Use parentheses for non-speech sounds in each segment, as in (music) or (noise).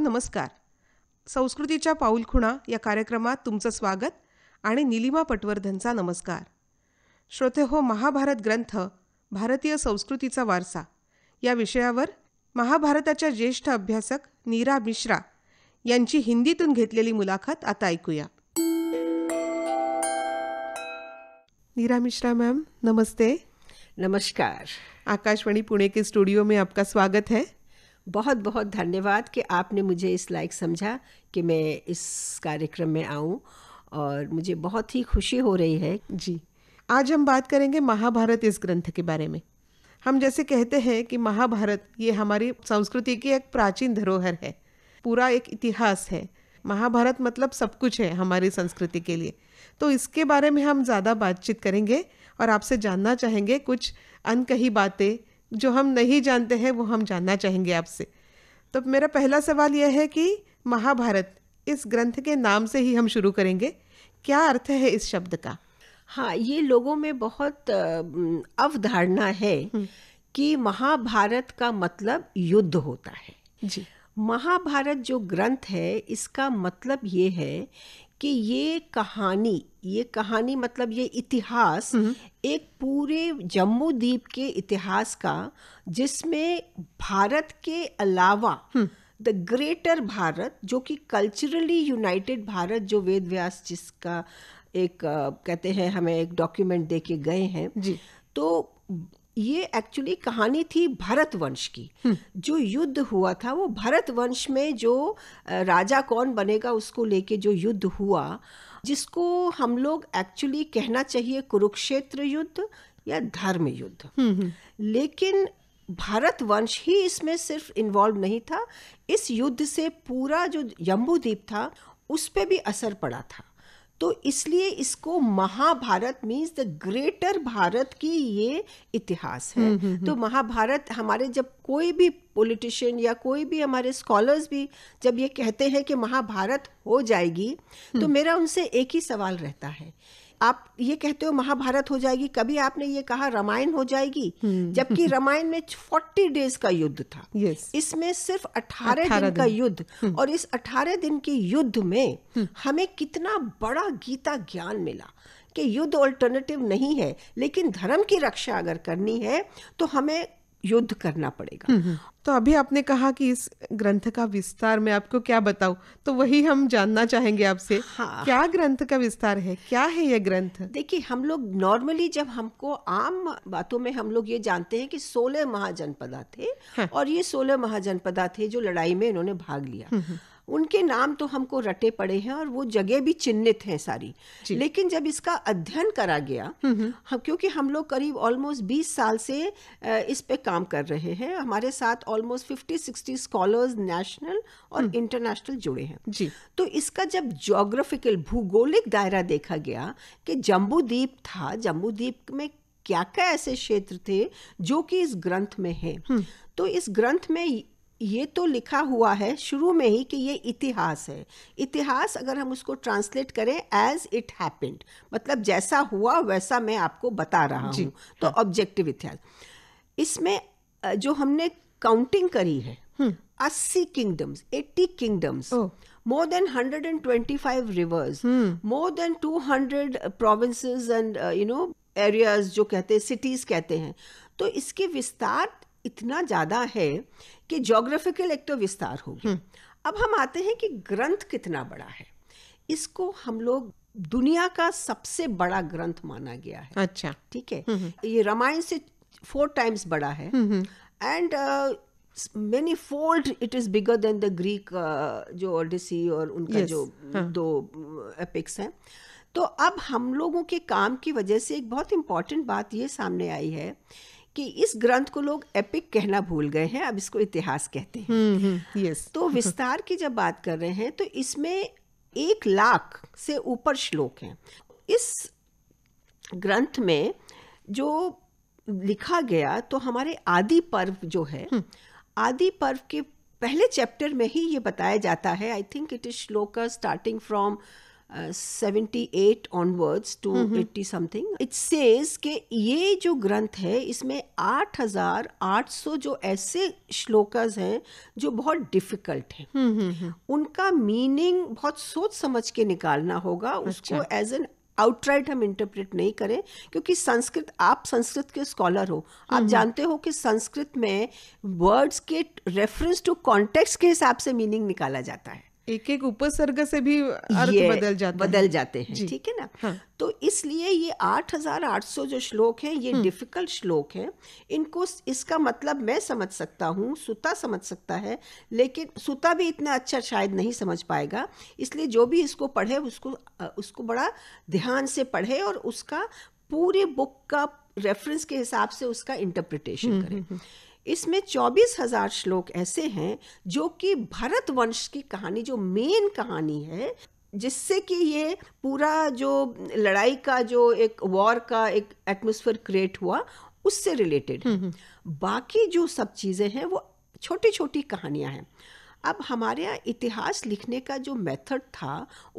नमस्कार संस्कृतीच्या पाऊलखुणा या कार्यक्रमात तुमचं स्वागत आणि निलिमा पटवर्धनचा नमस्कार श्रोते हो महाभारत ग्रंथ भारतीय संस्कृतीचा वारसा या विषयावर महाभारताच्या ज्येष्ठ अभ्यासक नीरा मिश्रा यांची हिंदीतून घेतलेली मुलाखत आता ऐकूया नीरा मिश्रा मॅम नमस्ते नमस्कार आकाशवाणी पुणे के स्टुडिओ में आपका स्वागत है बहुत बहुत धन्यवाद कि आपने मुझे इस लायक समझा कि मैं इस कार्यक्रम में आऊँ और मुझे बहुत ही खुशी हो रही है जी आज हम बात करेंगे महाभारत इस ग्रंथ के बारे में हम जैसे कहते हैं कि महाभारत ये हमारी संस्कृति की एक प्राचीन धरोहर है पूरा एक इतिहास है महाभारत मतलब सब कुछ है हमारी संस्कृति के लिए तो इसके बारे में हम ज़्यादा बातचीत करेंगे और आपसे जानना चाहेंगे कुछ अनकही बातें जो हम नहीं जानते हैं वो हम जानना चाहेंगे आपसे तो मेरा पहला सवाल यह है कि महाभारत इस ग्रंथ के नाम से ही हम शुरू करेंगे क्या अर्थ है इस शब्द का हाँ ये लोगों में बहुत अवधारणा है हम्म। कि महाभारत का मतलब युद्ध होता है जी महाभारत जो ग्रंथ है इसका मतलब ये है कि ये कहानी ये कहानी मतलब ये इतिहास हम्म। एक पूरे जम्मू द्वीप के इतिहास का जिसमें भारत के अलावा द हम्म। ग्रेटर भारत जो कि कल्चरली यूनाइटेड भारत जो वेद व्यास जिसका एक कहते हैं हमें एक डॉक्यूमेंट दे के गए हैं जी तो ये एक्चुअली कहानी थी भरत वंश की हम्म। जो युद्ध हुआ था वो भरत वंश में जो राजा कौन बनेगा उसको लेके जो युद्ध हुआ जिसको हम लोग एक्चुअली कहना चाहिए कुरुक्षेत्र युद्ध या धर्म युद्ध हम्म, हम्म। लेकिन वंश ही इसमें सिर्फ इन्वॉल्व नहीं था इस युद्ध से पूरा जो यम्बूद्वीप था उस पर भी असर पड़ा था तो इसलिए इसको Mahabharata means the greater Bharat की ये इतिहास है हम्म, हम्म, तो हम्म। महाभारत हमारे जब कोई भी पॉलिटिशियन या कोई भी हमारे स्कॉलर्स भी जब ये कहते हैं कि महाभारत हो जाएगी तो मेरा उनसे एक ही सवाल रहता है आप ये कहते हो महाभारत हो जाएगी कभी आपने ये कहा रामायण हो जाएगी हम्म। जबकि (laughs) रामायण में फोर्टी डेज का युद्ध था इसमें सिर्फ अठारह दिन का युद्ध हम्म। और इस अठारह दिन के युद्ध में हम्म। हमें कितना बड़ा गीता ज्ञान मिला कि युद्ध ऑल्टरनेटिव नहीं है लेकिन धर्म की रक्षा अगर करनी है तो हमें युद्ध करना पड़ेगा हम्म, हम्म। तो अभी आपने कहा कि इस ग्रंथ का विस्तार में आपको क्या बताऊं तो वही हम जानना चाहेंगे आपसे हाँ। क्या ग्रंथ का विस्तार है क्या है यह ग्रंथ देखिए हम लोग नॉर्मली जब हमको आम बातों में हम लोग ये जानते हैं कि सोलह महाजनपदा थे हाँ। और ये सोलह महाजनपदा थे जो लड़ाई में इन्होंने भाग लिया हम्म, उनके नाम तो हमको रटे पड़े हैं और वो जगह भी चिन्हित हैं सारी लेकिन जब इसका अध्ययन करा गया हम्म, हम्म। हम क्योंकि हम लोग करीब ऑलमोस्ट बीस साल से इस पे काम कर रहे हैं हमारे साथ almost fifty sixty scholars national और इंटरनेशनल हम्म। जुड़े हैं जी तो इसका जब जोग्राफिकल भूगोलिक दायरा देखा गया कि जम्बूद्वीप था जम्बूद्वीप में क्या क्या ऐसे क्षेत्र थे जो कि इस ग्रंथ में है तो इस ग्रंथ में ये तो लिखा हुआ है शुरू में ही कि ये इतिहास है इतिहास अगर हम उसको ट्रांसलेट करें एज इट हैपेंड मतलब जैसा हुआ वैसा मैं आपको बता रहा हूँ तो ऑब्जेक्टिव हाँ. इतिहास इसमें जो हमने काउंटिंग करी है हम्म। अस्सी kingdoms eighty kingdoms more than hundred and twenty five rivers more than two hundred and and you know areas जो कहते हैं सिटीज कहते हैं तो इसके विस्तार इतना ज़्यादा है कि जोग्राफिकल एक तो विस्तार हो गया अब हम आते हैं कि ग्रंथ कितना बड़ा है इसको हम लोग दुनिया का सबसे बड़ा ग्रंथ माना गया है अच्छा ठीक है हम्म, हम्म। ये रामायण से फोर टाइम्स बड़ा है and many fold it is bigger than the Greek जो ओडिसी और उनका yes, जो हाँ. दो एपिक्स uh, हैं तो अब हम लोगों के काम की वजह से एक बहुत इम्पोर्टेंट बात ये सामने आई है कि इस ग्रंथ को लोग एपिक कहना भूल गए हैं अब इसको इतिहास कहते हैं यस हम्म, हम्म, तो विस्तार की जब बात कर रहे हैं तो इसमें एक लाख से ऊपर श्लोक हैं इस ग्रंथ में जो लिखा गया तो हमारे आदि पर्व जो है हम्म। आदि पर्व के पहले चैप्टर में ही ये बताया जाता है I think it is shloka starting from seventy eight onwards to 80 something it says के ये जो ग्रंथ है इसमें आठ आठ हजार सौ जो ऐसे श्लोकज हैं जो बहुत डिफिकल्ट हैं हम्म, हम्म, हम्म। उनका मीनिंग बहुत सोच समझ के निकालना होगा उसको एज एन आउटराइट हम इंटरप्रेट नहीं करें क्योंकि संस्कृत आप संस्कृत के स्कॉलर हो आप जानते हो कि संस्कृत में वर्ड्स के रेफरेंस टू कॉन्टेक्स्ट के हिसाब से मीनिंग निकाला जाता है एक एक उपसर्ग से भी अर्थ बदल जाते बदल है। जाते हैं ठीक है ना हाँ। तो इसलिए ये 8,800 जो श्लोक हैं ये डिफिकल्ट हाँ। श्लोक हैं इनको इसका मतलब मैं समझ सकता हूँ सुता समझ सकता है लेकिन सुता भी इतना अच्छा शायद नहीं समझ पाएगा इसलिए जो भी इसको पढ़े उसको उसको बड़ा ध्यान से पढ़े और उसका पूरे बुक का रेफरेंस के हिसाब से उसका इंटरप्रिटेशन हम्म, करें हम्म, हम्म। इसमें चौबीस हजार श्लोक ऐसे हैं जो कि भरत वंश की कहानी जो मेन कहानी है जिससे कि ये पूरा जो लड़ाई का जो एक वॉर का एक एटमोसफेयर क्रिएट हुआ उससे रिलेटेड है बाकी जो सब चीज़ें हैं वो छोटी छोटी कहानियां हैं अब हमारे यहाँ इतिहास लिखने का जो मेथड था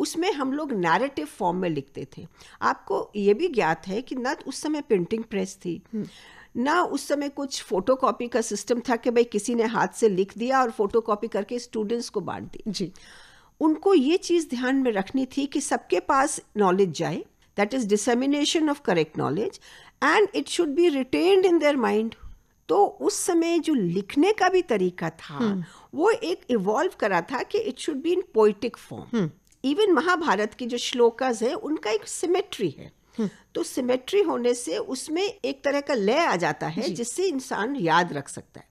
उसमें हम लोग नैरेटिव फॉर्म में लिखते थे आपको ये भी ज्ञात है कि न उस समय प्रिंटिंग प्रेस थी हम्म। ना उस समय कुछ फोटोकॉपी का सिस्टम था कि भाई किसी ने हाथ से लिख दिया और फोटोकॉपी करके स्टूडेंट्स को बांट दी जी उनको ये चीज़ ध्यान में रखनी थी कि सबके पास नॉलेज जाए that is dissemination of correct knowledge and it should be retained in their mind तो उस समय जो लिखने का भी तरीका था hmm. वो एक इवॉल्व करा था कि it should be in poetic form even Mahabharata की जो श्लोकाज है उनका एक सिमेट्री है तो सिमेट्री होने से उसमें एक तरह का लय आ जाता है जिससे इंसान याद रख सकता है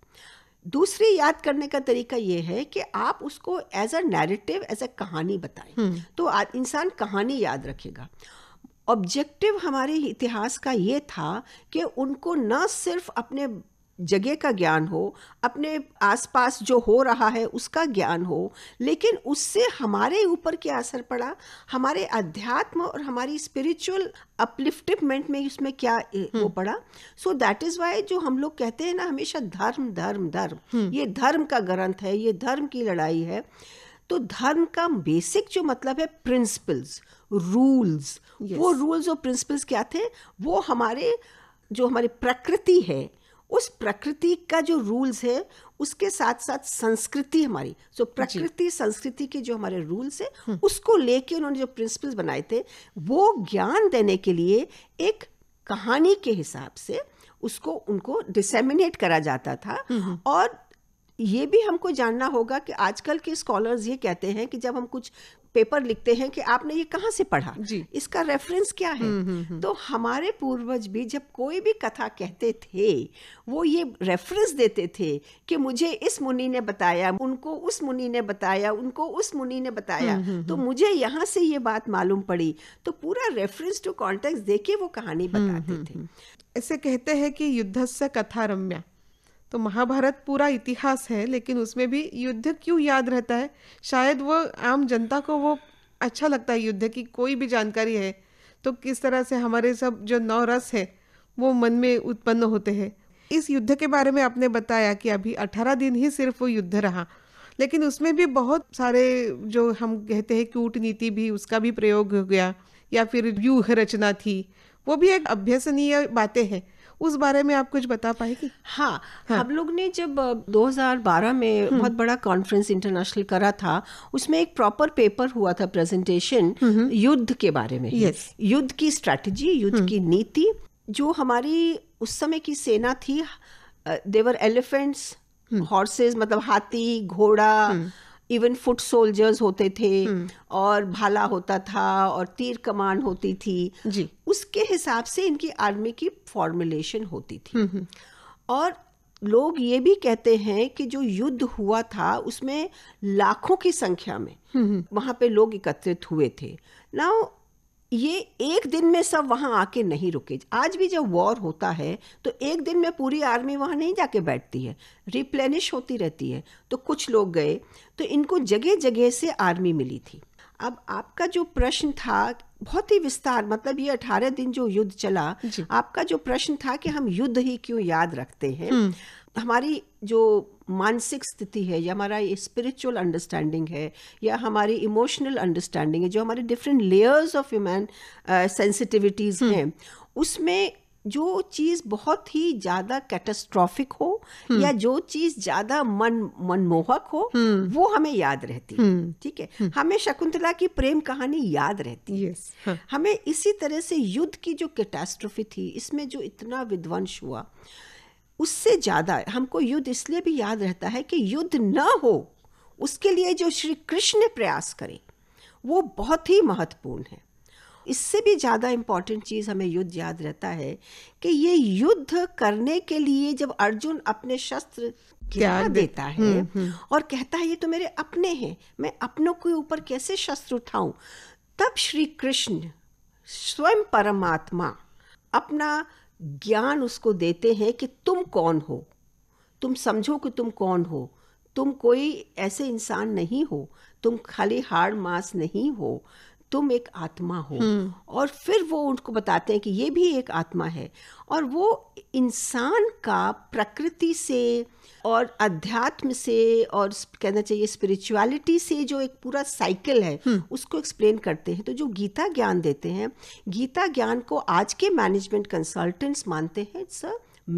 दूसरी याद करने का तरीका यह है कि आप उसको as a narrative as a कहानी बताएं हम्म। तो इंसान कहानी याद रखेगा ऑब्जेक्टिव हमारे इतिहास का ये था कि उनको न सिर्फ अपने जगह का ज्ञान हो अपने आसपास जो हो रहा है उसका ज्ञान हो लेकिन उससे हमारे ऊपर क्या असर पड़ा हमारे अध्यात्म और हमारी स्पिरिचुअल अपलिफ्टिवमेंट में इसमें क्या वो हम्म। पड़ा सो दैट इज वाई जो हम लोग कहते हैं ना हमेशा धर्म धर्म धर्म हम्म। ये धर्म का ग्रंथ है ये धर्म की लड़ाई है तो धर्म का बेसिक जो मतलब है प्रिंसिपल्स रूल्स yes. वो रूल्स और प्रिंसिपल्स क्या थे वो हमारे जो हमारी प्रकृति है उस प्रकृति का जो रूल्स है उसके साथ साथ संस्कृति हमारी सो so, प्रकृति संस्कृति के जो हमारे रूल्स है हम्म। उसको लेके उन्होंने जो प्रिंसिपल्स बनाए थे वो ज्ञान देने के लिए एक कहानी के हिसाब से उसको उनको डिसेमिनेट करा जाता था हम्म, हम्म। और ये भी हमको जानना होगा कि आजकल के स्कॉलर्स ये कहते हैं कि जब हम कुछ पेपर लिखते हैं कि आपने ये कहाँ से पढ़ा जी इसका रेफरेंस क्या है हुँ, हम्म, हुँ. हम्म, हम्म। तो हमारे पूर्वज भी जब कोई भी कथा कहते थे वो ये रेफरेंस देते थे कि मुझे इस मुनि ने बताया उनको उस मुनि ने बताया उनको उस मुनि ने बताया हुँ, हुँ. तो मुझे यहाँ से ये बात मालूम पड़ी तो पूरा रेफरेंस टू कॉन्टेक्स्ट दे वो कहानी बताते थे ऐसे कहते हैं कि युद्धस्य कथा रम्या तो महाभारत पूरा इतिहास है लेकिन उसमें भी युद्ध क्यों याद रहता है शायद वो आम जनता को वो अच्छा लगता है युद्ध की कोई भी जानकारी है तो किस तरह से हमारे सब जो नौ रस है वो मन में उत्पन्न होते हैं इस युद्ध के बारे में आपने बताया कि अभी अठारह दिन ही सिर्फ वो युद्ध रहा लेकिन उसमें भी बहुत सारे जो हम कहते हैं कूटनीति भी उसका भी प्रयोग हो गया या फिर व्यूह रचना थी वो भी एक अभ्यसनीय बातें हैं उस बारे में आप कुछ बता पाएगी हाँ, हाँ हम लोग ने जब 2012 में हम्म। बहुत बड़ा कॉन्फ्रेंस इंटरनेशनल करा था उसमें एक प्रॉपर पेपर हुआ था प्रेजेंटेशन युद्ध के बारे में युद्ध की स्ट्रेटेजी युद्ध हम्म। की नीति जो हमारी उस समय की सेना थी देवर एलिफेंट्स हॉर्सेस मतलब हाथी घोड़ा हम्म। इवन फुट सोल्जर्स होते थे हम्म। और भाला होता था और तीर कमान होती थी जी उसके हिसाब से इनकी आर्मी की फॉर्मुलेशन होती थी हम्म, हम्म। और लोग ये भी कहते हैं कि जो युद्ध हुआ था उसमें लाखों की संख्या में वहां पे लोग एकत्रित हुए थे नाउ ये एक दिन में सब वहाँ आके नहीं रुके आज भी जब वॉर होता है तो एक दिन में पूरी आर्मी वहाँ नहीं जाके बैठती है रिप्लेनिश होती रहती है तो कुछ लोग गए तो इनको जगह जगह से आर्मी मिली थी अब आपका जो प्रश्न था बहुत ही विस्तार मतलब ये अठारह दिन जो युद्ध चला आपका जो प्रश्न था कि हम युद्ध ही क्यों याद रखते हैं हम्म। हमारी जो मानसिक स्थिति है या हमारा स्पिरिचुअल अंडरस्टैंडिंग है या हमारी इमोशनल अंडरस्टैंडिंग है जो हमारे different layers of human sensitivities हैं उसमें जो चीज़ बहुत ही ज़्यादा कैटेस्ट्रॉफिक हो हम्म। या जो चीज़ ज़्यादा मन मनमोहक हो हम्म। वो हमें याद रहती है हम्म। ठीक है हमें शकुंतला की प्रेम कहानी याद रहती है हाँ। हमें इसी तरह से युद्ध की जो कैटास्ट्रोफी थी इसमें जो इतना विध्वंस हुआ उससे ज़्यादा हमको युद्ध इसलिए भी याद रहता है कि युद्ध न हो उसके लिए जो श्री कृष्ण प्रयास करें वो बहुत ही महत्वपूर्ण है इससे भी ज़्यादा इम्पॉर्टेंट चीज़ हमें युद्ध याद रहता है कि ये युद्ध करने के लिए जब अर्जुन अपने शस्त्र त्याग देता है हम्म, हम्म। और कहता है ये तो मेरे अपने हैं मैं अपनों के ऊपर कैसे शस्त्र उठाऊं तब श्री कृष्ण स्वयं परमात्मा अपना ज्ञान उसको देते हैं कि तुम कौन हो तुम समझो कि तुम कौन हो तुम कोई ऐसे इंसान नहीं हो तुम खाली हाड़ मांस नहीं हो तुम एक आत्मा हो हम्म। और फिर वो उनको बताते हैं कि ये भी एक आत्मा है और वो इंसान का प्रकृति से और अध्यात्म से और कहना चाहिए स्पिरिचुअलिटी से जो एक पूरा साइकिल है हम्म। उसको एक्सप्लेन करते हैं तो जो गीता ज्ञान देते हैं गीता ज्ञान को आज के मैनेजमेंट कंसल्टेंट्स मानते हैं it's a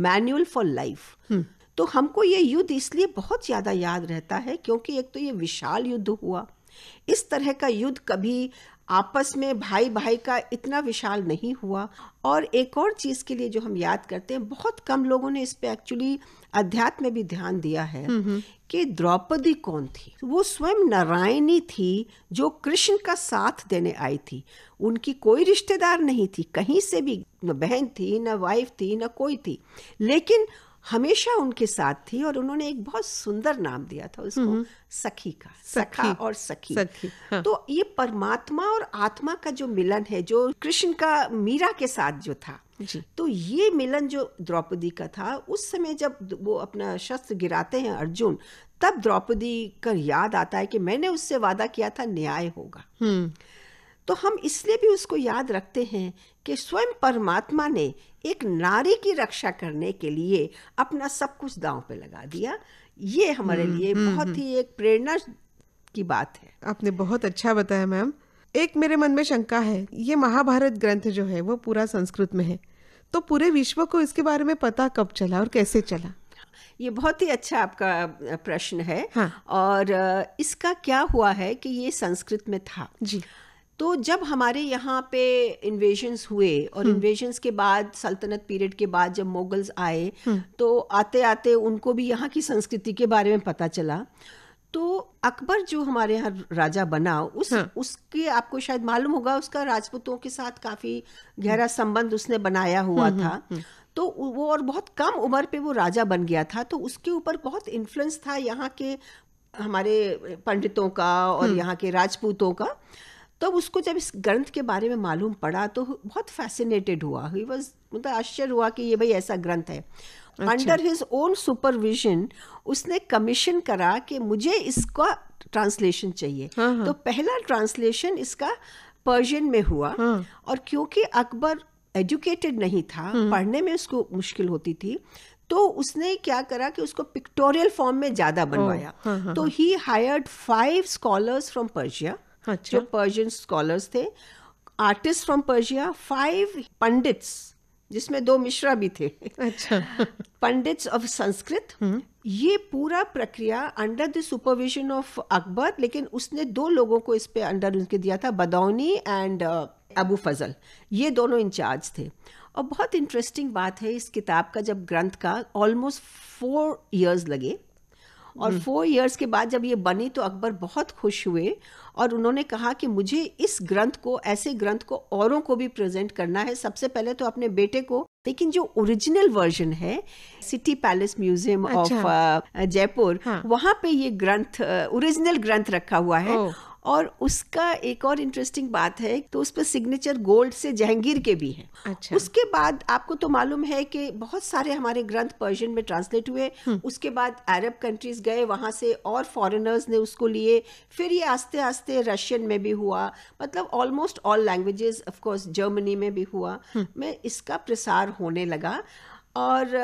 manual for life तो हमको ये युद्ध इसलिए बहुत ज़्यादा याद रहता है क्योंकि एक तो ये विशाल युद्ध हुआ इस तरह का युद्ध कभी आपस में भाई भाई का इतना विशाल नहीं हुआ और एक और चीज़ के लिए जो हम याद करते हैं बहुत कम लोगों ने इस पे एक्चुअली अध्यात्म में भी ध्यान दिया है हम्म, हम्म। कि द्रौपदी कौन थी वो स्वयं नारायणी थी जो कृष्ण का साथ देने आई थी उनकी कोई रिश्तेदार नहीं थी कहीं से भी न बहन थी न वाइफ थी न कोई थी लेकिन हमेशा उनके साथ थी और उन्होंने एक बहुत सुंदर नाम दिया था उसको हम्म, हम्म। सखी का सखा और सखी, सखी हाँ। तो ये परमात्मा और आत्मा का जो मिलन है जो कृष्ण का मीरा के साथ जो था तो ये मिलन जो द्रौपदी का था उस समय जब वो अपना शस्त्र गिराते हैं अर्जुन तब द्रौपदी का याद आता है कि मैंने उससे वादा किया था न्याय होगा हम्म। तो हम इसलिए भी उसको याद रखते हैं कि स्वयं परमात्मा ने एक नारी की रक्षा करने के लिए अपना सब कुछ दांव पे लगा दिया ये हमारे हम्म, लिए हम्म, बहुत हम्म। ही एक प्रेरणा की बात है आपने बहुत अच्छा बताया मैम एक मेरे मन में शंका है ये महाभारत ग्रंथ जो है वो पूरा संस्कृत में है तो पूरे विश्व को इसके बारे में पता कब चला और कैसे चला ये बहुत ही अच्छा आपका प्रश्न है हाँ। और इसका क्या हुआ है कि ये संस्कृत में था जी तो जब हमारे यहाँ पे इन्वेजन्स हुए और इन्वेजन्स हम्म। के बाद सल्तनत पीरियड के बाद जब मोगल्स आए हम्म। तो आते आते उनको भी यहाँ की संस्कृति के बारे में पता चला तो अकबर जो हमारे यहाँ राजा बना उस हाँ। उसके आपको शायद मालूम होगा उसका राजपूतों के साथ काफी गहरा हम्म। संबंध उसने बनाया हुआ था तो वो और बहुत कम उम्र पे वो राजा बन गया था तो उसके ऊपर बहुत इन्फ्लुएंस था यहाँ के हमारे पंडितों का और यहाँ के राजपूतों का तब तो उसको जब इस ग्रंथ के बारे में मालूम पड़ा तो बहुत फैसिनेटेड हुआ ही वॉज मतलब आश्चर्य हुआ कि ये भाई ऐसा ग्रंथ है अंडर हिज ओन सुपरविजन उसने कमीशन करा कि मुझे इसका ट्रांसलेशन चाहिए हाँ हाँ. तो पहला ट्रांसलेशन इसका पर्शियन में हुआ हाँ. और क्योंकि अकबर एजुकेटेड नहीं था हाँ। पढ़ने में उसको मुश्किल होती थी तो उसने क्या करा कि उसको पिक्टोरियल फॉर्म में ज़्यादा बनवाया हाँ, हाँ, तो he hired five scholars from Persia अच्छा. जो पर्शियन स्कॉलर्स थे artist from Persia five pandits जिसमें दो मिश्रा भी थे अच्छा पंडित्स ऑफ संस्कृत ये पूरा प्रक्रिया under the supervision of Akbar लेकिन उसने दो लोगों को इस पे अंडर उनके दिया था बदौनी एंड अबू फजल ये दोनों इंचार्ज थे और बहुत इंटरेस्टिंग बात है इस किताब का जब ग्रंथ का ऑलमोस्ट फोर ईयर्स लगे और फोर हम्म। इयर्स के बाद जब ये बनी तो अकबर बहुत खुश हुए और उन्होंने कहा कि मुझे इस ग्रंथ को ऐसे ग्रंथ को औरों को भी प्रेजेंट करना है सबसे पहले तो अपने बेटे को लेकिन जो ओरिजिनल वर्जन है City Palace Museum of Jaipur वहां पे ये ग्रंथ ओरिजिनल uh, ग्रंथ रखा हुआ है और उसका एक और इंटरेस्टिंग बात है तो उस पर सिग्नेचर गोल्ड से जहांगीर के भी हैं अच्छा। उसके बाद आपको तो मालूम है कि बहुत सारे हमारे ग्रंथ पर्शियन में ट्रांसलेट हुए हम्म। उसके बाद अरब कंट्रीज गए वहाँ से और फॉरेनर्स ने उसको लिए फिर ये आस्ते आस्ते रशियन में भी हुआ मतलब almost all languages of course Germany में भी हुआ हम्म। मैं इसका प्रसार होने लगा और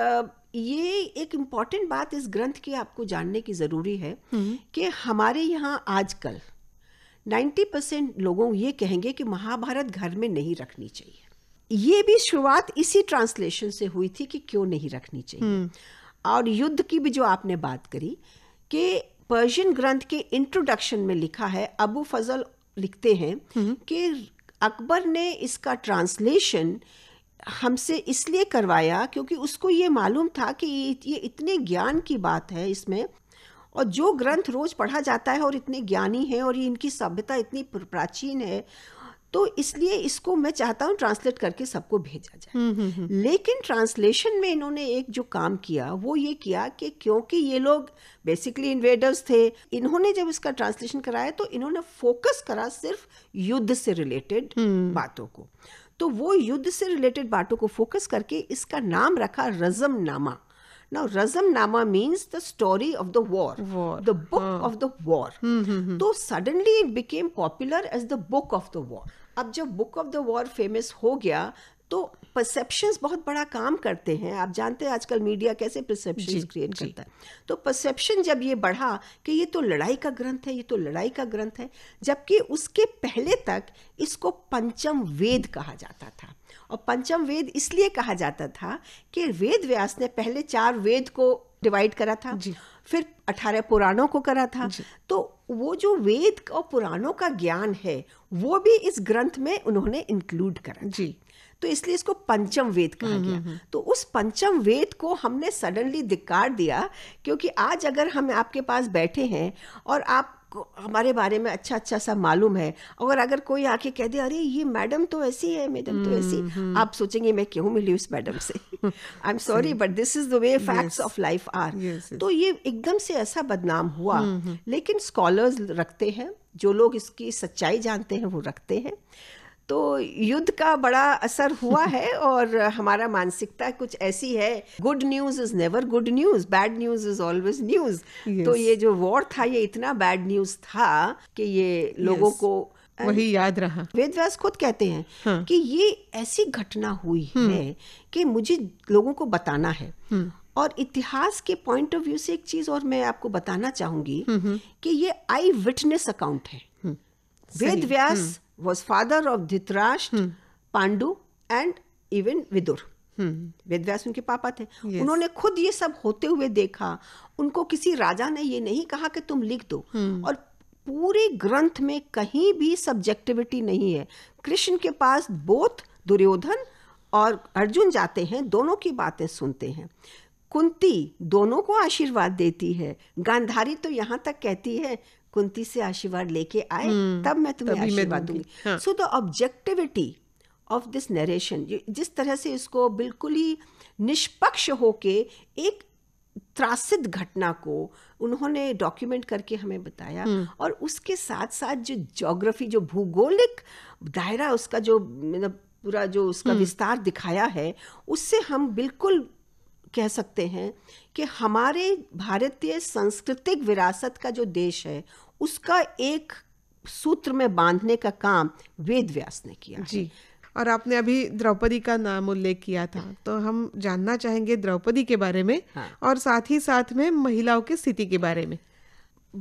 ये एक इम्पॉर्टेंट बात इस ग्रंथ की आपको जानने की ज़रूरी है हम्म। कि हमारे यहाँ आजकल 90 परसेंट लोगों ये कहेंगे कि महाभारत घर में नहीं रखनी चाहिए ये भी शुरुआत इसी ट्रांसलेशन से हुई थी कि क्यों नहीं रखनी चाहिए हम्म। और युद्ध की भी जो आपने बात करी कि पर्शियन ग्रंथ के इंट्रोडक्शन में लिखा है अबू फजल लिखते हैं हम्म। कि अकबर ने इसका ट्रांसलेशन हमसे इसलिए करवाया क्योंकि उसको ये मालूम था कि ये इतने ज्ञान की बात है इसमें और जो ग्रंथ रोज पढ़ा जाता है और इतने ज्ञानी हैं और इनकी सभ्यता इतनी प्राचीन है तो इसलिए इसको मैं चाहता हूँ ट्रांसलेट करके सबको भेजा जाए हम्म, हम्म, हम्म। लेकिन ट्रांसलेशन में इन्होंने एक जो काम किया वो ये किया कि क्योंकि ये लोग बेसिकली इन्वेडर्स थे इन्होंने जब इसका ट्रांसलेशन कराया तो इन्होंने फोकस करा सिर्फ युद्ध से रिलेटेड बातों को तो वो युद्ध से रिलेटेड बातों को फोकस करके इसका नाम रखा रजम नामा Now, Nama means the story of the war, war. the book oh. of the war. Mm-hmm. So hmm, hmm. suddenly it became popular as the book of the war. अब जब book of the war famous हो गया तो perceptions बहुत बड़ा काम करते हैं आप जानते हैं आजकल मीडिया कैसे परसेप्शन क्रिएट करता है तो परसेप्शन जब ये बढ़ा कि ये तो लड़ाई का ग्रंथ है ये तो लड़ाई का ग्रंथ है जबकि उसके पहले तक इसको पंचम वेद कहा जाता था और पंचम वेद इसलिए कहा जाता था कि वेद व्यास ने पहले चार वेद को डिवाइड करा था फिर अठारह पुराणों को करा था तो वो जो वेद और पुराणों का ज्ञान है वो भी इस ग्रंथ में उन्होंने इंक्लूड करा जी तो इसलिए इसको पंचम वेद कहा हम्म, गया हम्म, हम्म। तो उस पंचम वेद को हमने सडनली धिकार दिया क्योंकि आज अगर हम आपके पास बैठे हैं और आप हमारे बारे में अच्छा अच्छा सा मालूम है और अगर कोई आके कह दे अरे ये मैडम तो ऐसी है मैडम तो ऐसी आप सोचेंगे मैं क्यों मिली उस मैडम से I am sorry but this is the way facts of life are तो ये एकदम से ऐसा बदनाम हुआ लेकिन स्कॉलर्स रखते हैं जो लोग इसकी सच्चाई जानते हैं वो रखते हैं तो युद्ध का बड़ा असर हुआ (laughs) है और हमारा मानसिकता कुछ ऐसी है good news is never good news bad news is always news तो ये जो वॉर था ये इतना बैड न्यूज था कि ये लोगों yes. को वही याद रहा वेद व्यास खुद कहते हैं हाँ. कि ये ऐसी घटना हुई हम्म। है कि मुझे लोगों को बताना है हम्म। और इतिहास के पॉइंट ऑफ व्यू से एक चीज और मैं आपको बताना चाहूंगी हम्म, कि ये आई विटनेस अकाउंट है वेद व्यास was father of Dhritarashtra, hmm. Pandu and even Vidur. Hmm. उनके पापा थे yes. उन्होंने खुद ये सब होते हुए देखा उनको किसी राजा ने ये नहीं कहा कि तुम लिख दो hmm. और पूरे ग्रंथ में कहीं भी सब्जेक्टिविटी नहीं है कृष्ण के पास बोध दुर्योधन और अर्जुन जाते हैं दोनों की बातें सुनते हैं कुंती दोनों को आशीर्वाद देती है गांधारी तो यहाँ तक कहती है कुंती से आशीर्वाद लेके आए हम्म, तब मैं तुम्हें आशीर्वाद दूंगी so the objectivity of this narration जिस तरह से इसको बिल्कुल ही निष्पक्ष होके एक त्रासित घटना को उन्होंने डॉक्यूमेंट करके हमें बताया हम्म। और उसके साथ साथ जो जोग्राफी जो भूगोलिक दायरा उसका जो मतलब पूरा जो उसका हम्म। विस्तार दिखाया है उससे हम बिल्कुल कह सकते हैं कि हमारे भारतीय सांस्कृतिक विरासत का जो देश है उसका एक सूत्र में बांधने का काम वेद व्यास ने किया जी और आपने अभी द्रौपदी का नाम उल्लेख किया था तो हम जानना चाहेंगे द्रौपदी के बारे में हाँ। और साथ ही साथ में महिलाओं की स्थिति के बारे में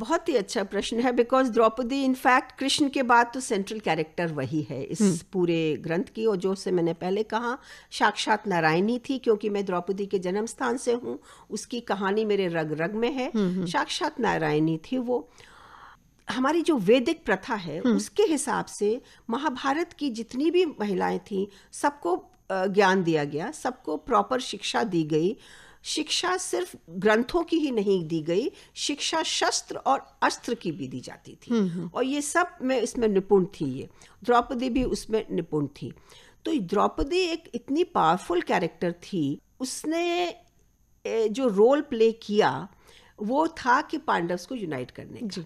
बहुत ही अच्छा प्रश्न है बिकॉज द्रौपदी इनफैक्ट कृष्ण के बाद तो सेंट्रल कैरेक्टर वही है इस हम्म। पूरे ग्रंथ की और जो से मैंने पहले कहा साक्षात नारायणी थी क्योंकि मैं द्रौपदी के जन्म स्थान से हूँ उसकी कहानी मेरे रग रग में है हम्म, हम्म। साक्षात नारायणी थी वो हमारी जो वैदिक प्रथा है हम्म। उसके हिसाब से महाभारत की जितनी भी महिलाएं थीं सबको ज्ञान दिया गया सबको प्रॉपर शिक्षा दी गई शिक्षा सिर्फ ग्रंथों की ही नहीं दी गई शिक्षा शस्त्र और अस्त्र की भी दी जाती थी हम्म, हम्म। और ये सब में इसमें निपुण थी ये द्रौपदी भी उसमें निपुण थी तो द्रौपदी एक इतनी पावरफुल कैरेक्टर थी उसने जो रोल प्ले किया वो था कि पांडव्स को यूनाइट करने का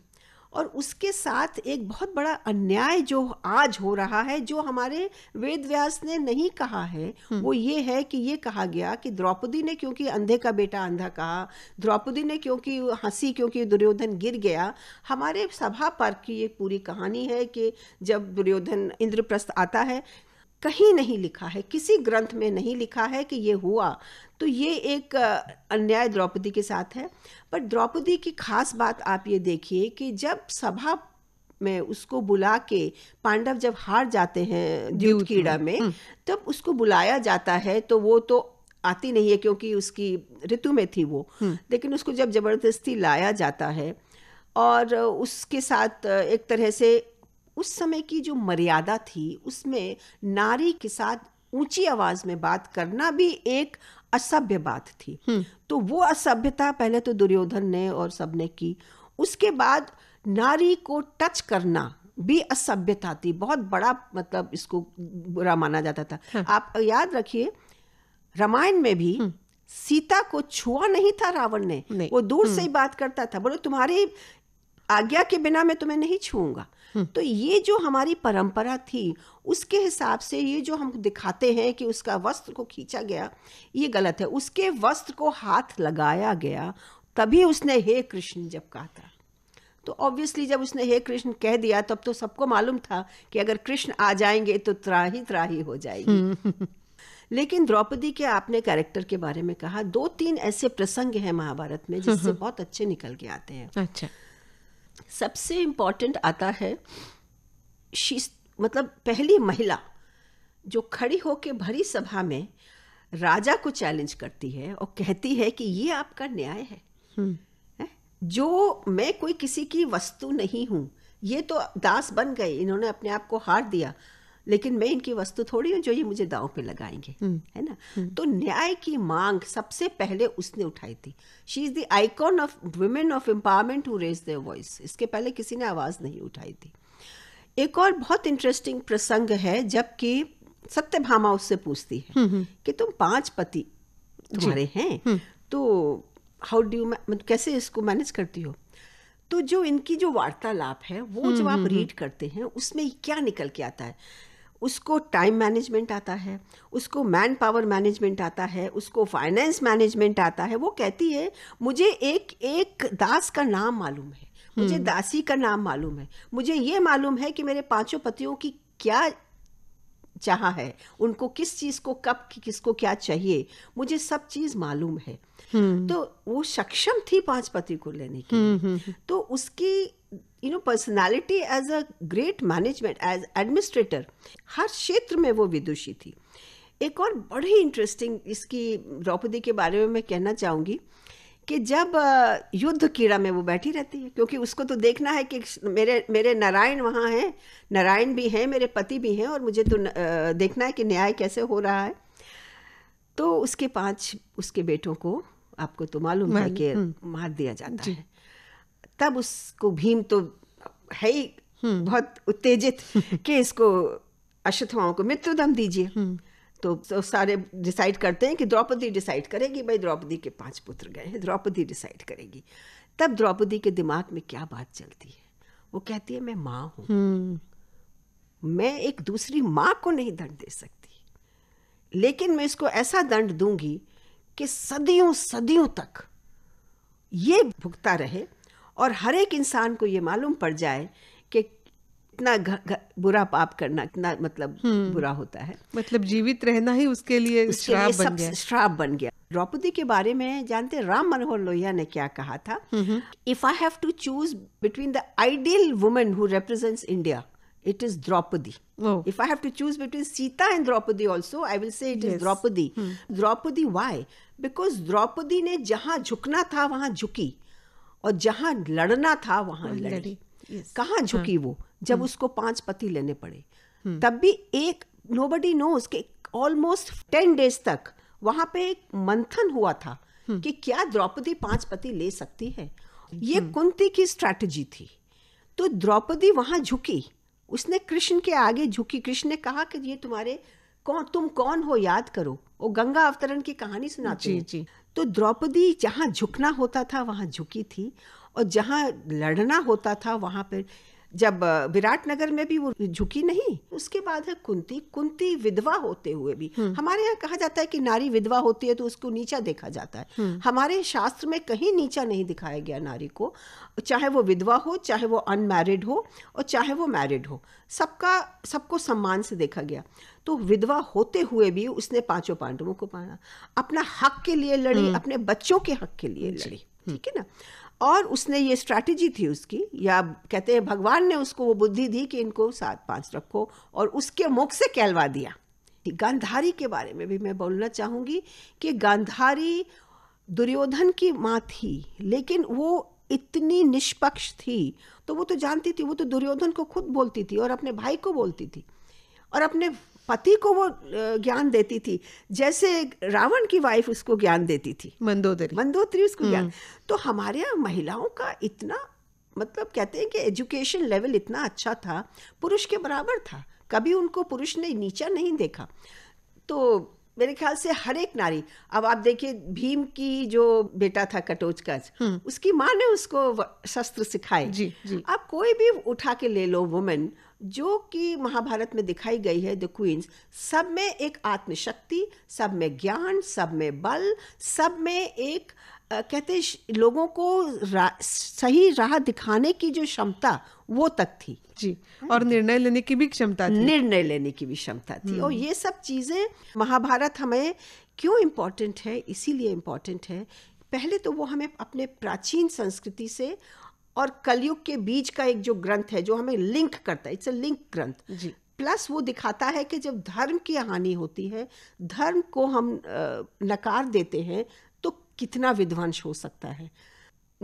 और उसके साथ एक बहुत बड़ा अन्याय जो आज हो रहा है जो हमारे वेद व्यास ने नहीं कहा है हम्म। वो ये है कि ये कहा गया कि द्रौपदी ने क्योंकि अंधे का बेटा अंधा कहा द्रौपदी ने क्योंकि हंसी क्योंकि दुर्योधन गिर गया हमारे सभा पर की ये पूरी कहानी है कि जब दुर्योधन इंद्रप्रस्थ आता है कहीं नहीं लिखा है किसी ग्रंथ में नहीं लिखा है कि ये हुआ तो ये एक अन्याय द्रौपदी के साथ है पर द्रौपदी की खास बात आप ये देखिए कि जब सभा में उसको बुला के पांडव जब हार जाते हैं द्यूत कीड़ा में हम्म। तब उसको बुलाया जाता है तो वो तो आती नहीं है क्योंकि उसकी ऋतु में थी वो हम्म। लेकिन उसको जब जबरदस्ती लाया जाता है और उसके साथ एक तरह से उस समय की जो मर्यादा थी उसमें नारी के साथ ऊंची आवाज में बात करना भी एक असभ्य बात थी हम्म। तो वो असभ्यता पहले तो दुर्योधन ने और सबने की उसके बाद नारी को टच करना भी असभ्यता थी बहुत बड़ा मतलब इसको बुरा माना जाता था हाँ। आप याद रखिए रामायण में भी हम्म। सीता को छुआ नहीं था रावण ने वो दूर से हम्म। ही बात करता था बोलो तुम्हारी आज्ञा के बिना मैं तुम्हें नहीं छूंगा हम्म। तो ये जो हमारी परंपरा थी उसके हिसाब से ये जो हम दिखाते हैं कि उसका वस्त्र को खींचा गया ये गलत है उसके वस्त्र को हाथ लगाया गया तभी उसने हे कृष्ण जब कहा था तो ऑब्वियसली जब उसने हे कृष्ण कह दिया तब तो सबको मालूम था कि अगर कृष्ण आ जाएंगे तो त्राही त्राही हो जाएगी हम्म, हम्म, लेकिन द्रौपदी के आपने कैरेक्टर के बारे में कहा दो तीन ऐसे प्रसंग हैं महाभारत में जिससे बहुत अच्छे निकल के आते हैं अच्छा सबसे इम्पॉर्टेंट आता है शी मतलब पहली महिला जो खड़ी होकर भरी सभा में राजा को चैलेंज करती है और कहती है कि ये आपका न्याय है हम्म। जो मैं कोई किसी की वस्तु नहीं हूँ ये तो दास बन गए इन्होंने अपने आप को हार दिया लेकिन मैं इनकी वस्तु थोड़ी हूँ जो ये मुझे दाव पे लगाएंगे हम्म। है ना हम्म। तो न्याय की मांग सबसे पहले उसने उठाई थी she is the icon of women of empowerment to raise their voice इसके पहले किसी ने आवाज़ नहीं उठाई थी एक और बहुत इंटरेस्टिंग प्रसंग है जबकि सत्यभामा उससे पूछती है हम्म, कि तुम पांच पति तुम्हारे हैं तो हाउ डू यू कैसे इसको मैनेज करती हो तो जो इनकी जो वार्तालाप है वो जो आप रीड करते हैं उसमें क्या निकल के आता है उसको टाइम मैनेजमेंट आता है उसको मैन पावर मैनेजमेंट आता है उसको फाइनेंस मैनेजमेंट आता है वो कहती है मुझे एक एक दास का नाम मालूम है मुझे हम्म। दासी का नाम मालूम है मुझे ये मालूम है कि मेरे पांचों पतियों की क्या चाह है उनको किस चीज़ को कब किसको क्या चाहिए मुझे सब चीज़ मालूम है हम्म। तो वो सक्षम थी पांच पति को लेने की हम्म, तो उसकी you know personality as a great management as administrator हर क्षेत्र में वो विदुषी थी एक और बड़ी इंटरेस्टिंग इसकी द्रौपदी के बारे में मैं कहना चाहूँगी कि जब युद्ध कीड़ा में वो बैठी रहती है क्योंकि उसको तो देखना है कि मेरे मेरे नारायण वहाँ हैं नारायण भी हैं मेरे पति भी हैं और मुझे तो देखना है कि न्याय कैसे हो रहा है तो उसके पांच उसके बेटों को आपको तो मालूम है कि हम्म। मार दिया जाता है तब उसको भीम तो है ही हम्म। बहुत उत्तेजित (laughs) कि इसको अश्वत्थमाओं को मृत्युदम दीजिए हम्म। तो, तो सारे डिसाइड करते हैं कि द्रौपदी डिसाइड करेगी भाई द्रौपदी के पांच पुत्र गए हैं द्रौपदी डिसाइड करेगी तब द्रौपदी के दिमाग में क्या बात चलती है वो कहती है मैं माँ हूँ हम्म। मैं एक दूसरी माँ को नहीं दंड दे सकती लेकिन मैं इसको ऐसा दंड दूंगी कि सदियों सदियों तक ये भुगता रहे और हर एक इंसान को ये मालूम पड़ जाए कि कितना बुरा पाप करना इतना मतलब हम्म। बुरा होता है मतलब जीवित रहना ही उसके लिए श्राप बन गया श्राप बन गया द्रौपदी के बारे में जानते राम मनोहर लोहिया ने क्या कहा था if I have to choose between the ideal women who represents India it is Draupadi if I have to choose between Sita and Draupadi also I will say it is Draupadi hmm. Draupadi why because Draupadi ने जहां झुकना था वहां झुकी और जहाँ लड़ना था वहाँ लड़ी कहाँ झुकी हाँ. वो जब हम्म। उसको पांच पति लेने पड़े हम्म। तब भी एक नो बडी नोज के ऑलमोस्ट टेन डेज तक वहाँ पे एक मंथन हुआ था हम्म। कि क्या द्रौपदी पांच पति ले सकती है ये कुंती की स्ट्रैटेजी थी तो द्रौपदी वहाँ झुकी उसने कृष्ण के आगे झुकी कृष्ण ने कहा कि ये तुम्हारे कौन तुम कौन हो याद करो वो गंगा अवतरण की कहानी सुनाती जी, जी. तो द्रौपदी जहाँ झुकना होता था वहाँ झुकी थी और जहाँ लड़ना होता था वहाँ पर जब विराट नगर में भी वो झुकी नहीं उसके बाद है कुंती कुंती विधवा होते हुए भी हम्म। हमारे यहाँ कहा जाता है कि नारी विधवा होती है तो उसको नीचा देखा जाता है हम्म। हमारे शास्त्र में कहीं नीचा नहीं दिखाया गया नारी को चाहे वो विधवा हो चाहे वो अनमैरिड हो और चाहे वो मैरिड हो सबका सबको सम्मान से देखा गया तो विधवा होते हुए भी उसने पांचों पांडवों को पाना अपना हक के लिए लड़ी हम्म। अपने बच्चों के हक के लिए लड़ी हम्म। ठीक है ना और उसने ये स्ट्रैटेजी थी उसकी या कहते हैं भगवान ने उसको वो बुद्धि दी कि इनको सात पांच रखो और उसके मुख से कहलवा दिया गांधारी के बारे में भी मैं बोलना चाहूंगी कि गांधारी दुर्योधन की माँ थी लेकिन वो इतनी निष्पक्ष थी तो वो तो जानती थी वो तो दुर्योधन को खुद बोलती थी और अपने भाई को बोलती थी और अपने पति को वो ज्ञान देती थी जैसे रावण की वाइफ उसको ज्ञान देती थी मंदोदरी मंदोदरी उसको ज्ञान हम्म। तो हमारे यहाँ महिलाओं का इतना मतलब कहते हैं कि एजुकेशन लेवल इतना अच्छा था पुरुष के बराबर था कभी उनको पुरुष ने नीचा नहीं देखा तो मेरे ख्याल से हर एक नारी अब आप देखिए भीम की जो बेटा था कटोच का हम्म। उसकी माँ ने उसको शस्त्र सिखाए जी, जी। आप कोई भी उठा के ले लो वुमेन जो कि महाभारत में दिखाई गई है द क्वींस सब में एक आत्मशक्ति सब में ज्ञान सब में बल सब में एक Uh, कहते लोगों को रा, सही राह दिखाने की जो क्षमता वो तक थी जी और निर्णय लेने की भी क्षमता थी निर्णय लेने की भी क्षमता थी और हम्म। ये सब चीजें महाभारत हमें क्यों इम्पोर्टेंट है इसीलिए इम्पोर्टेंट है पहले तो वो हमें अपने प्राचीन संस्कृति से और कलयुग के बीच का एक जो ग्रंथ है जो हमें लिंक करता है इट्स अ लिंक ग्रंथ जी प्लस वो दिखाता है कि जब धर्म की हानि होती है धर्म को हम नकार देते हैं तो कितना विध्वंस हो सकता है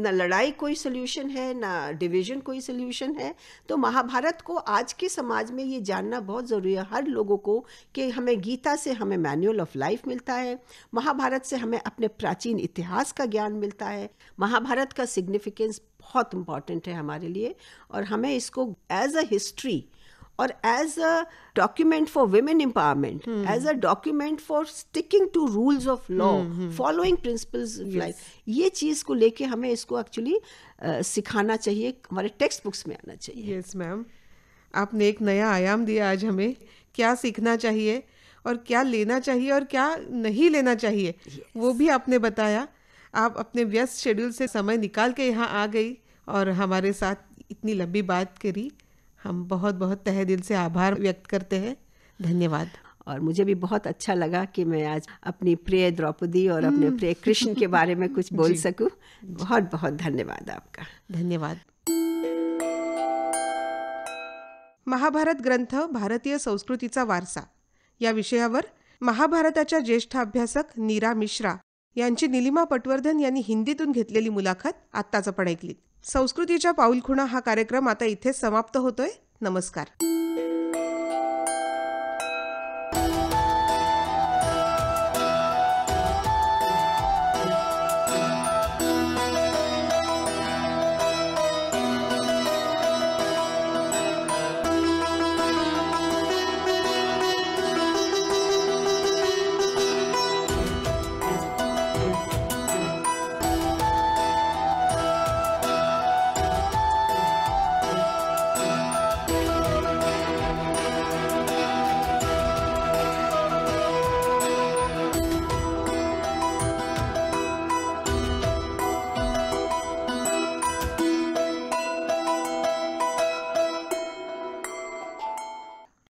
ना लड़ाई कोई सोल्यूशन है ना डिवीजन कोई सोल्यूशन है तो महाभारत को आज के समाज में ये जानना बहुत ज़रूरी है हर लोगों को कि हमें गीता से हमें मैनुअल ऑफ लाइफ मिलता है महाभारत से हमें अपने प्राचीन इतिहास का ज्ञान मिलता है महाभारत का सिग्निफिकेंस बहुत इम्पॉर्टेंट है हमारे लिए और हमें इसको एज अ हिस्ट्री और as a document for women empowerment as a document for sticking to rules of law following principles life ये चीज़ को लेके हमें इसको एक्चुअली uh, सिखाना चाहिए हमारे टेक्स्ट बुक्स में आना चाहिए यस yes, मैम आपने एक नया आयाम दिया आज हमें क्या सीखना चाहिए और क्या लेना चाहिए और क्या नहीं लेना चाहिए yes. वो भी आपने बताया आप अपने व्यस्त शेड्यूल से समय निकाल के यहाँ आ गई और हमारे साथ इतनी लंबी बात करी हम बहुत बहुत तहे दिल से आभार व्यक्त करते हैं धन्यवाद और मुझे भी बहुत अच्छा लगा कि मैं आज अपनी प्रिय द्रौपदी और अपने प्रिय कृष्ण के बारे में कुछ बोल सकूं बहुत बहुत धन्यवाद आपका धन्यवाद महाभारत ग्रंथ भारतीय संस्कृतीचा वारसा या विषयावर महाभारताच्या ज्येष्ठ अभ्यासक नीरा मिश्रा यांची निलिमा पटवर्धन यांनी हिंदीतून घेतलेली मुलाखत आत्ताच आपण ऐकलीत संस्कृतीच्या पाऊलखुणा हा कार्यक्रम आता इथेच समाप्त होतोय नमस्कार